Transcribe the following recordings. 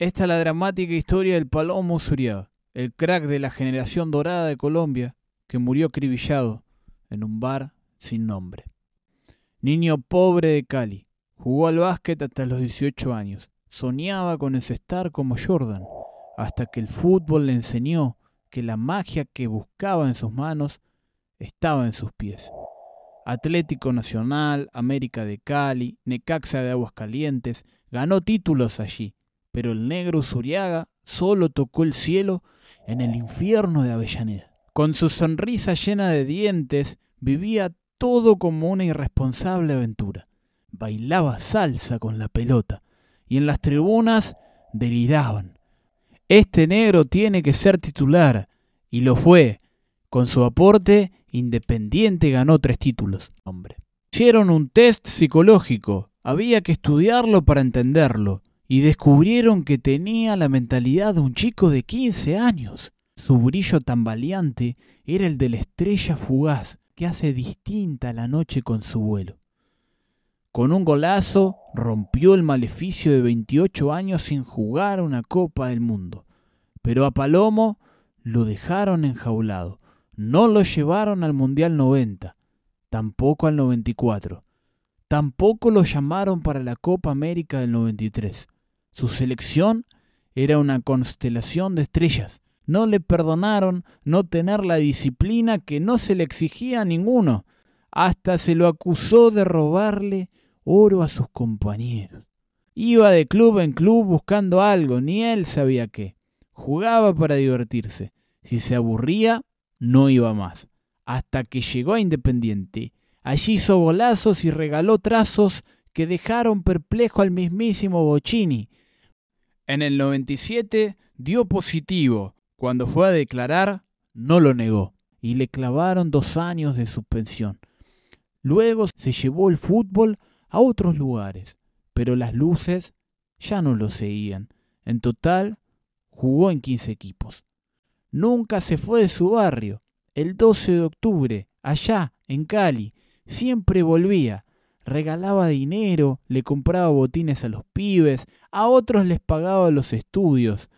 Esta es la dramática historia del Palomo Suriá, el crack de la generación dorada de Colombia, que murió acribillado en un bar sin nombre. Niño pobre de Cali, jugó al básquet hasta los 18 años, soñaba con star como Jordan, hasta que el fútbol le enseñó que la magia que buscaba en sus manos estaba en sus pies. Atlético Nacional, América de Cali, Necaxa de Aguascalientes, ganó títulos allí, pero el negro Zuriaga solo tocó el cielo en el infierno de Avellaneda. Con su sonrisa llena de dientes, vivía todo como una irresponsable aventura. Bailaba salsa con la pelota y en las tribunas deliraban. Este negro tiene que ser titular y lo fue. Con su aporte, Independiente ganó tres títulos. Hombre. Hicieron un test psicológico. Había que estudiarlo para entenderlo y descubrieron que tenía la mentalidad de un chico de 15 años. Su brillo tan valiante era el de la estrella fugaz que hace distinta la noche con su vuelo. Con un golazo rompió el maleficio de 28 años sin jugar una Copa del Mundo. Pero a Palomo lo dejaron enjaulado. No lo llevaron al Mundial 90, tampoco al 94. Tampoco lo llamaron para la Copa América del 93. Su selección era una constelación de estrellas. No le perdonaron no tener la disciplina que no se le exigía a ninguno. Hasta se lo acusó de robarle oro a sus compañeros. Iba de club en club buscando algo, ni él sabía qué. Jugaba para divertirse. Si se aburría, no iba más. Hasta que llegó a Independiente. Allí hizo golazos y regaló trazos que dejaron perplejo al mismísimo Bocini en el 97 dio positivo. Cuando fue a declarar, no lo negó. Y le clavaron dos años de suspensión. Luego se llevó el fútbol a otros lugares, pero las luces ya no lo seguían. En total, jugó en 15 equipos. Nunca se fue de su barrio. El 12 de octubre, allá, en Cali, siempre volvía regalaba dinero, le compraba botines a los pibes, a otros les pagaba los estudios.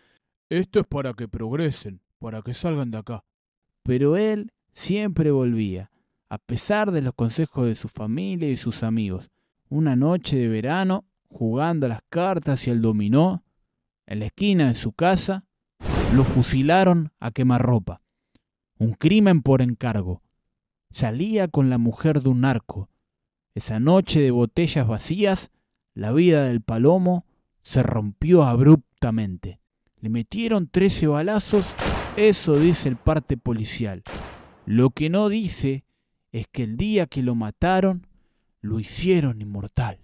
Esto es para que progresen, para que salgan de acá. Pero él siempre volvía, a pesar de los consejos de su familia y sus amigos. Una noche de verano, jugando a las cartas y al dominó, en la esquina de su casa, lo fusilaron a quemarropa. Un crimen por encargo. Salía con la mujer de un arco esa noche de botellas vacías, la vida del palomo se rompió abruptamente. Le metieron 13 balazos, eso dice el parte policial. Lo que no dice es que el día que lo mataron, lo hicieron inmortal.